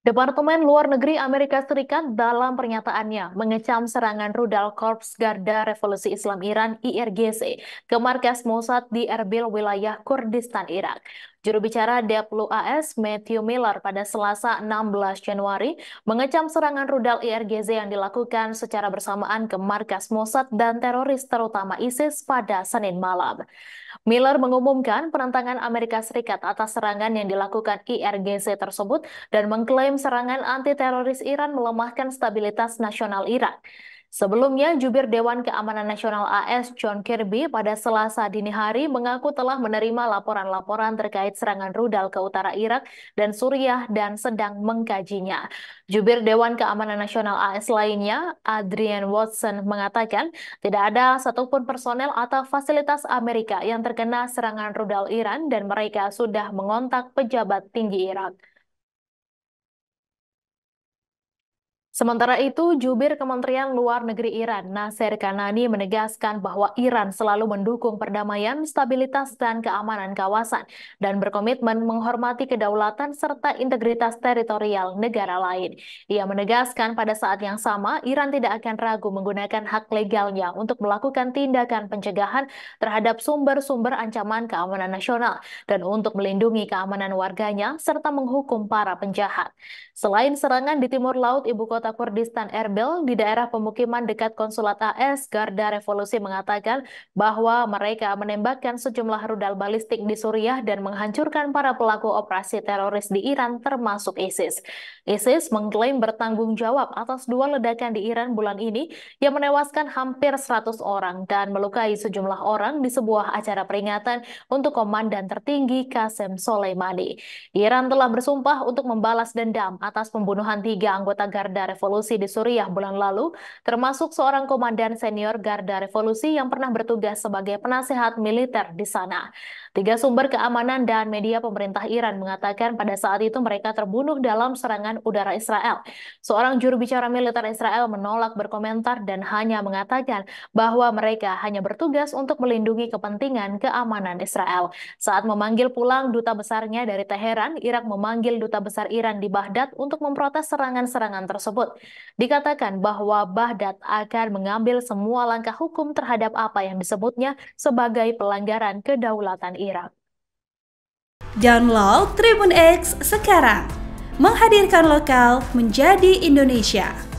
Departemen Luar Negeri Amerika Serikat dalam pernyataannya mengecam serangan rudal Korps Garda Revolusi Islam Iran IRGC ke markas Mossad di Erbil wilayah Kurdistan Irak. Juru bicara Deplu AS Matthew Miller pada Selasa 16 Januari mengecam serangan rudal IRGC yang dilakukan secara bersamaan ke markas Mossad dan teroris terutama ISIS pada Senin malam. Miller mengumumkan penentangan Amerika Serikat atas serangan yang dilakukan IRGC tersebut dan mengklaim serangan anti teroris Iran melemahkan stabilitas nasional Irak. Sebelumnya, jubir Dewan Keamanan Nasional AS John Kirby pada Selasa dini hari mengaku telah menerima laporan-laporan terkait serangan rudal ke utara Irak dan Suriah dan sedang mengkajinya. Jubir Dewan Keamanan Nasional AS lainnya, Adrian Watson, mengatakan tidak ada satupun personel atau fasilitas Amerika yang terkena serangan rudal Iran dan mereka sudah mengontak pejabat tinggi Irak. Sementara itu, jubir Kementerian Luar Negeri Iran, Nasir Kanani, menegaskan bahwa Iran selalu mendukung perdamaian, stabilitas, dan keamanan kawasan, dan berkomitmen menghormati kedaulatan serta integritas teritorial negara lain. Ia menegaskan pada saat yang sama, Iran tidak akan ragu menggunakan hak legalnya untuk melakukan tindakan pencegahan terhadap sumber-sumber ancaman keamanan nasional, dan untuk melindungi keamanan warganya serta menghukum para penjahat. Selain serangan di timur laut ibu kota Kurdistan Erbil di daerah pemukiman dekat konsulat AS Garda Revolusi mengatakan bahwa mereka menembakkan sejumlah rudal balistik di Suriah dan menghancurkan para pelaku operasi teroris di Iran termasuk ISIS. ISIS mengklaim bertanggung jawab atas dua ledakan di Iran bulan ini yang menewaskan hampir 100 orang dan melukai sejumlah orang di sebuah acara peringatan untuk komandan tertinggi Qasem Soleimani. Iran telah bersumpah untuk membalas dendam atas pembunuhan tiga anggota Garda revolusi di Suriah bulan lalu, termasuk seorang komandan senior Garda Revolusi yang pernah bertugas sebagai penasehat militer di sana. Tiga sumber keamanan dan media pemerintah Iran mengatakan pada saat itu mereka terbunuh dalam serangan udara Israel. Seorang juru bicara militer Israel menolak berkomentar dan hanya mengatakan bahwa mereka hanya bertugas untuk melindungi kepentingan keamanan Israel. Saat memanggil pulang duta besarnya dari Teheran, Irak memanggil duta besar Iran di Baghdad untuk memprotes serangan-serangan tersebut tersebut. Dikatakan bahwa Baghdad akan mengambil semua langkah hukum terhadap apa yang disebutnya sebagai pelanggaran kedaulatan Irak. Download Tribun X sekarang, menghadirkan lokal menjadi Indonesia.